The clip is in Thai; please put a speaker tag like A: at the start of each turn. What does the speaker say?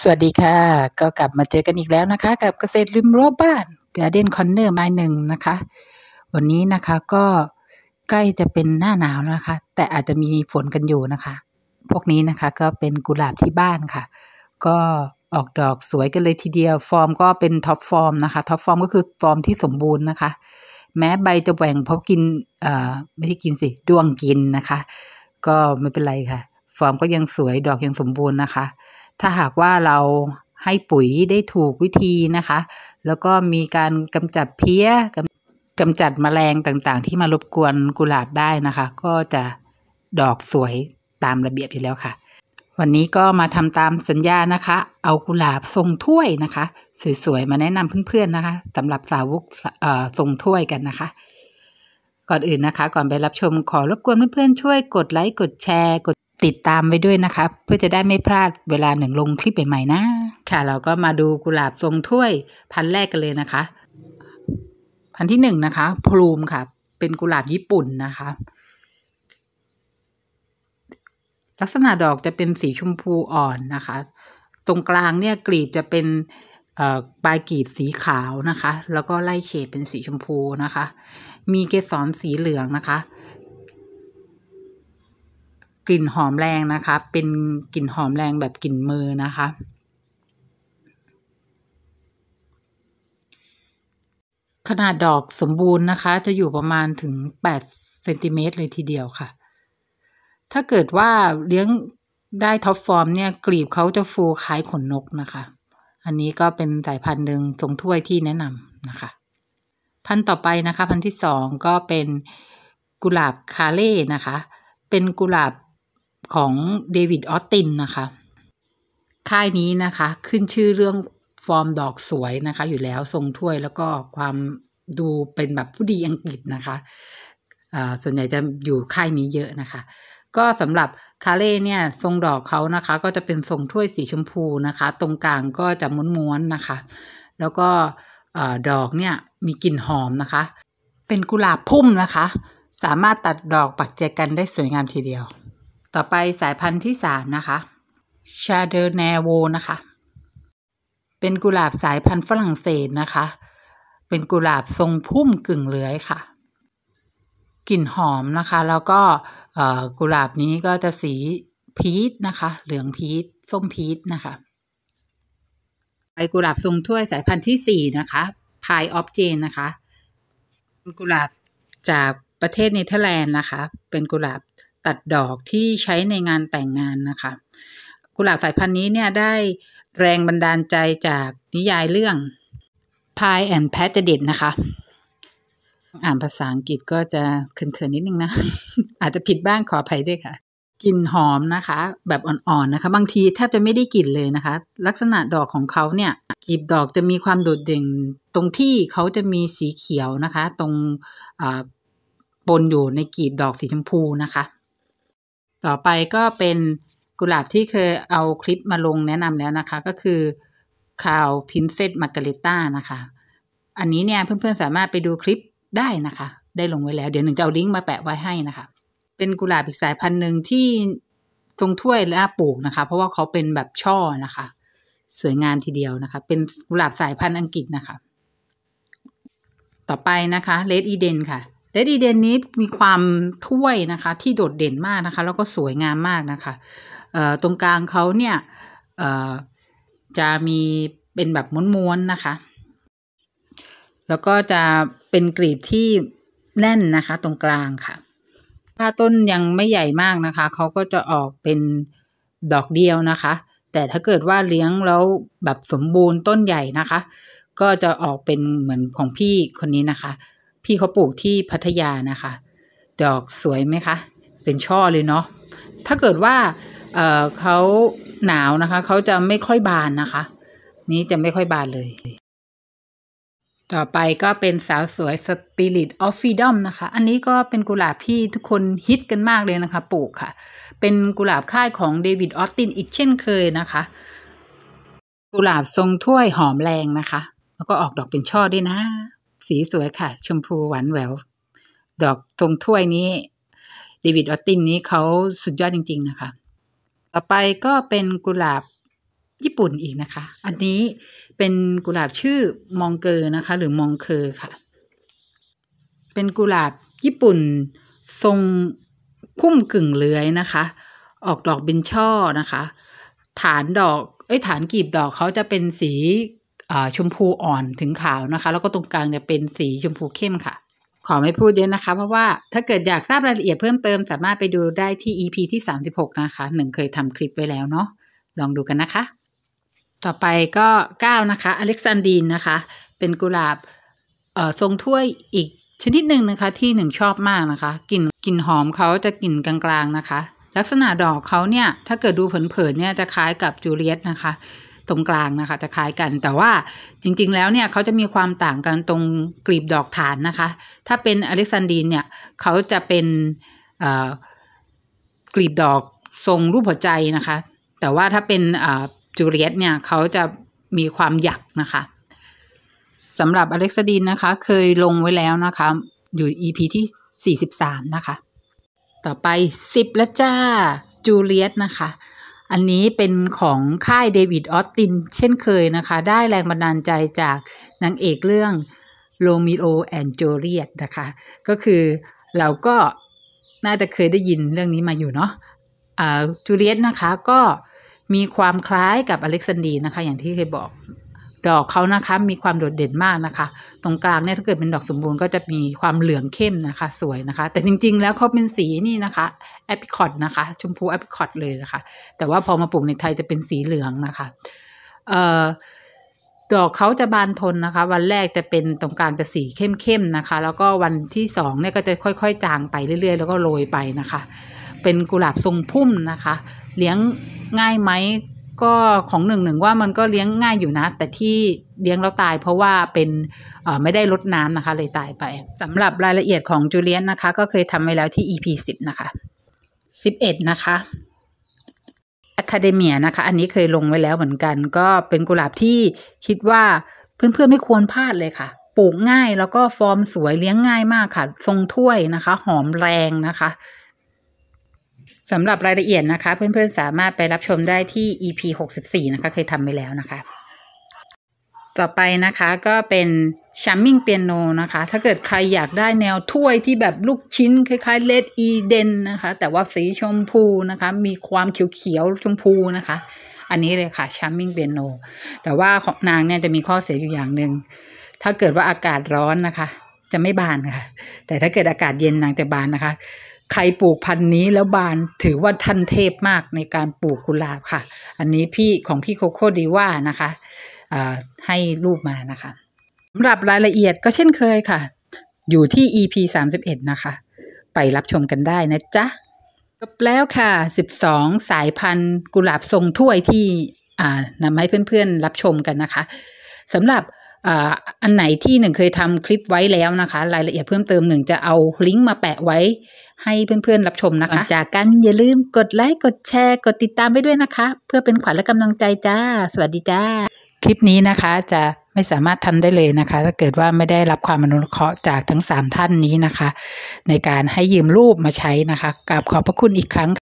A: สวัสดีค่ะ ก็กลับมาเจอกันอีกแล้วนะคะ กับเกษตรริมรั้วบ้านาเดนคอนเนอร์ไม้หนึ่งนะคะ วันนี้นะคะก็ใกล้จะเป็นหน้าหนาวนะคะ แต่อาจจะมีฝนกันอยู่นะคะ พวกนี้นะคะ ก็เป็นกุหลาบที่บ้านค่ะ ก็ออกดอกสวยกันเลยทีเดียว ฟอร์มก็เป็นท็อปฟอร์มนะคะ ท็อปฟอร์มก็คือฟอร์มที่สมบูรณ์นะคะ แม้ใบจะแหว่งเพราะกิน เอ่อ ไม่ใช่กินสิดวงกินนะคะ ก็ไม่เป็นไรค่ะ ฟอร์มก็ยังสวย ดอกยังสมบูรณ์นะคะถ้าหากว่าเราให้ปุ๋ยได้ถูกวิธีนะคะ แล้วก็มีการกำจัดเพี้ยกำจัดมแมลงต่างๆ ที่มารบกวนกุหลาบได้นะคะ ก็จะดอกสวยตามระเบียบอยู่แล้วค่ะ วันนี้ก็มาทำตามสัญญานะคะ เอากุหลาบทรงถ้วยนะคะ สวยๆมาแนะนำเพื่อนๆนะคะสำหรับสาวกทรงถ้วยกันนะคะ ก่อนอื่นนะคะ ก่อนไปรับชมขอรบกวนเพื่อนๆช่วยกดไลค์กดแชร์กดติดตามไว้ด้วยนะคะ เพื่อจะได้ไม่พลาดเวลาหนึ่งลงคลิปใหม่ๆนะค่ะเราก็มาดูกุหลาบทรงถ้วยพันแรกกันเลยนะคะ พันที่หนึ่งนะคะพลูมค่ะ เป็นกุหลาบญี่ปุ่นนะคะ ลักษณะดอกจะเป็นสีชมพูอ่อนนะคะ ตรงกลางเนี่ยกลีบจะเป็นปลายกลีบสีขาวนะคะ แล้วก็ไล่เฉดเป็นสีชมพูนะคะ มีเกสรสีเหลืองนะคะกลิ่นหอมแรงนะคะ เป็นกลิ่นหอมแรงแบบกลิ่นมือนะคะ ขนาดดอกสมบูรณ์นะคะ จะอยู่ประมาณถึง8เซนติเมตรเลยทีเดียวค่ะ ถ้าเกิดว่าเลี้ยงได้ท็อปฟอร์มเนี่ยกลีบเขาจะฟูคล้ายขนนกนะคะ อันนี้ก็เป็นสายพันธุ์หนึ่งทรงถ้วยที่แนะนำนะคะ พันธุ์ต่อไปนะคะ พันธุ์ที่สองก็เป็นกุหลาบคาเล่นะคะ เป็นกุหลาบของเดวิดออสตินนะคะ ค่ายนี้นะคะขึ้นชื่อเรื่องฟอร์มดอกสวยนะคะ อยู่แล้วทรงถ้วยแล้วก็ความดูเป็นแบบผู้ดีอังกฤษนะคะส่วนใหญ่จะอยู่ค่ายนี้เยอะนะคะ ก็สำหรับ คาเล่เนี่ยทรงดอกเขานะคะ ก็จะเป็นทรงถ้วยสีชมพูนะคะ ตรงกลางก็จะม้วนๆนะคะ แล้วก็ดอกเนี่ยมีกลิ่นหอมนะคะ เป็นกุหลาบพุ่มนะคะ สามารถตัดดอกปักแจกันได้สวยงามทีเดียวต่อไปสายพันธุ์ที่สามนะคะชาเดอร์แนโวนะคะ เป็นกุหลาบสายพันธุ์ฝรั่งเศสนะคะ เป็นกุหลาบทรงพุ่มกึ่งเลื้อยค่ะกลิ่นหอมนะคะ แล้วก็กุหลาบนี้ก็จะสีพีชนะคะ เหลืองพีชส้มพีชนะคะ ไปกุหลาบทรงถ้วยสายพันธุ์ที่สี่นะคะพายออฟเจนนะคะ เป็นกุหลาบจากประเทศเนเธอร์แลนด์นะคะ เป็นกุหลาบตัดดอกที่ใช้ในงานแต่งงานนะคะ กุหลาบสายพันธุ์นี้เนี่ยได้แรงบันดาลใจจากนิยายเรื่อง Pie and p a t e d i t นะคะ อ่านภาษาอังกฤษก็จะเขินๆ นิดนึงนะ อาจจะผิดบ้างขออภัยด้วยค่ะ กลิ่นหอมนะคะ แบบอ่อน ๆ นะคะ บางทีแทบจะไม่ได้กลิ่นเลยนะคะ ลักษณะดอกของเขาเนี่ยกลีบดอกจะมีความโดดเด่นตรงที่เขาจะมีสีเขียวนะคะ ตรงปนอยู่ในกลีบดอกสีชมพูนะคะต่อไปก็เป็นกุหลาบที่เคยเอาคลิปมาลงแนะนำแล้วนะคะ ก็คือข่าวพินเซตมาร์กาเรต้านะคะอันนี้เนี่ยเพื่อนๆ สามารถไปดูคลิปได้นะคะ ได้ลงไว้แล้วเดี๋ยวหนึ่งจะเอาลิงก์มาแปะไว้ให้นะคะ เป็นกุหลาบอีกสายพันธุ์หนึ่งที่ทรงถ้วยและปลูกนะคะ เพราะว่าเขาเป็นแบบช่อนะคะ สวยงามทีเดียวนะคะ เป็นกุหลาบสายพันธุ์อังกฤษนะคะ ต่อไปนะคะเลดอีเดนค่ะเลดีเดนนิสมีความถ้วยนะคะ ที่โดดเด่นมากนะคะแล้วก็สวยงามมากนะคะตรงกลางเขาเนี่ยจะมีเป็นแบบม้วนๆนะคะ แล้วก็จะเป็นกรีบที่แน่นนะคะ ตรงกลางค่ะ ถ้าต้นยังไม่ใหญ่มากนะคะเขาก็จะออกเป็นดอกเดียวนะคะ แต่ถ้าเกิดว่าเลี้ยงแล้วแบบสมบูรณ์ต้นใหญ่นะคะ ก็จะออกเป็นเหมือนของพี่คนนี้นะคะพี่เขาปลูกที่พัทยานะคะ ดอกสวยไหมคะ เป็นช่อเลยเนาะ ถ้าเกิดว่าเเขาหนาวนะคะ เขาจะไม่ค่อยบานนะคะ นี้จะไม่ค่อยบานเลย ต่อไปก็เป็นสาวสวย Spirit of Freedom นะคะ อันนี้ก็เป็นกุหลาบที่ทุกคนฮิตกันมากเลยนะคะ ปลูกค่ะ เป็นกุหลาบค่ายของเดวิดออสตินอีกเช่นเคยนะคะ กุหลาบทรงถ้วยหอมแรงนะคะ แล้วก็ออกดอกเป็นช่อด้วยนะสีสวยค่ะ ชมพูหวานแหววดอกตรงถ้วยนี้เดวิดออตตินนี้เขาสุดยอดจริงๆนะคะต่อไปก็เป็นกุหลาบญี่ปุ่นอีกนะคะ อันนี้เป็นกุหลาบชื่อมองเกอร์นะคะ หรือมองเคอร์ค่ะ เป็นกุหลาบญี่ปุ่น ทรงพุ่มกึ่งเลื้อยนะคะ ออกดอกเป็นช่อนะคะ ฐานดอกเอ้ยฐานกลีบดอกเขาจะเป็นสีชมพูอ่อนถึงขาวนะคะ แล้วก็ตรงกลางจะเป็นสีชมพูเข้มค่ะ ขอไม่พูดเยอะนะคะ เพราะว่าถ้าเกิดอยากทราบรายละเอียดเพิ่มเติมสามารถไปดูได้ที่ EP ที่ 36 นะคะ หนึ่งเคยทำคลิปไว้แล้วเนาะลองดูกันนะคะ ต่อไปก็ 9 นะคะอเล็กซานดีนนะคะ เป็นกุหลาบทรงถ้วยอีก ชนิดหนึ่งนะคะ ที่หนึ่งชอบมากนะคะ กลิ่นกลิ่นหอมเขาจะกลิ่นกลาง ๆนะคะ ลักษณะดอกเขาเนี่ย ถ้าเกิดดูเผินๆเนี่ยจะคล้ายกับจูเลียตนะคะตรงกลางนะคะจะคล้ายกันแต่ว่าจริงๆแล้วเนี่ยเขาจะมีความต่างกันตรงกลีบดอกฐานนะคะ ถ้าเป็นอเล็กซานดีนเนี่ยเขาจะเป็นกลีบดอกทรงรูปหัวใจนะคะ แต่ว่าถ้าเป็นจูเลียตเนี่ยเขาจะมีความหยักนะคะสำหรับอเล็กซานดีนนะคะเคยลงไว้แล้วนะคะอยู่ EP ที่ 43 นะคะ ต่อไป 10ละจ้าจูเลียตนะคะอันนี้เป็นของค่ายเดวิดออสติน เช่นเคยนะคะ ได้แรงบันดาลใจจากนางเอกเรื่องโรมิโอแอนโจเลียตนะคะ ก็คือเราก็น่าจะเคยได้ยินเรื่องนี้มาอยู่เนาะจูเลียตนะคะก็มีความคล้ายกับอเล็กซานดีนะคะ อย่างที่เคยบอกดอกเขานะคะมีความโดดเด่นมากนะคะ ตรงกลางเนี่ยถ้าเกิดเป็นดอกสมบูรณ์ก็จะมีความเหลืองเข้มนะคะสวยนะคะ แต่จริงๆแล้วเขาเป็นสีนี่นะคะแอปริคอตนะคะ ชมพูแอปริคอตเลยนะคะ แต่ว่าพอมาปลูกในไทยจะเป็นสีเหลืองนะคะเอ่อดอกเขาจะบานทนนะคะวันแรกจะเป็นตรงกลางจะสีเข้มๆนะคะ แล้วก็วันที่สองเนี่ยก็จะค่อยๆจางไปเรื่อย ๆ แล้วก็โรยไปนะคะ เป็นกุหลาบทรงพุ่มนะคะ เลี้ยงง่ายไหมก็ของหนึ่งหนึ่งว่ามันก็เลี้ยงง่ายอยู่นะ แต่ที่เลี้ยงแล้วตายเพราะว่าเป็นไม่ได้ลดน้ำนะคะ เลยตายไปสำหรับรายละเอียดของจูเลียนนะคะก็เคยทำไว้แล้วที่ EP 10นะคะ 11 นะคะ Academia นะคะอันนี้เคยลงไว้แล้วเหมือนกัน ก็เป็นกุหลาบที่คิดว่าเพื่อนๆไม่ควรพลาดเลยค่ะปลูกง่ายแล้วก็ฟอร์มสวยเลี้ยงง่ายมากค่ะ ทรงถ้วยนะคะ หอมแรงนะคะสำหรับรายละเอียดนะคะเพื่อนๆ สามารถไปรับชมได้ที่ EP 64 นะคะเคยทำไปแล้วนะคะ ต่อไปนะคะก็เป็นชัมมิ่งเปียโนนะคะ ถ้าเกิดใครอยากได้แนวถ้วยที่แบบลูกชิ้นคล้ายๆเลดอีเดนนะคะ แต่ว่าสีชมพูนะคะ มีความเขียวๆชมพูนะคะ อันนี้เลยค่ะชัมมิ่งเปียโนแต่ว่าของนางเนี่ยจะมีข้อเสียอยู่อย่างหนึ่ง ถ้าเกิดว่าอากาศร้อนนะคะ จะไม่บานค่ะ แต่ถ้าเกิดอากาศเย็นนางจะบานนะคะใครปลูกพันธุ์นี้แล้วบานถือว่าท่านเทพมากในการปลูกกุหลาบค่ะ อันนี้พี่ของพี่โคโค่ดีว่านะคะให้รูปมานะคะสำหรับรายละเอียดก็เช่นเคยค่ะ อยู่ที่ EP 31นะคะ ไปรับชมกันได้นะจ๊ะจบแล้วค่ะ 12 สายพันธุ์กุหลาบทรงถ้วยที่นำให้เพื่อนๆรับชมกันนะคะสำหรับอันไหนที่หนึ่งเคยทำคลิปไว้แล้วนะคะ รายละเอียดเพิ่มเติมหนึ่งจะเอาลิงก์มาแปะไว้ให้เพื่อนๆ รับชมนะคะ จากกัน อย่าลืมกดไลค์กดแชร์กดติดตามไปด้วยนะคะ เพื่อเป็นขวัญและกำลังใจจ้า สวัสดีจ้า คลิปนี้นะคะจะไม่สามารถทำได้เลยนะคะ ถ้าเกิดว่าไม่ได้รับความอนุเคราะห์จากทั้ง 3 ท่านนี้นะคะ ในการให้ยืมรูปมาใช้นะคะกราบขอบพระคุณอีกครั้ง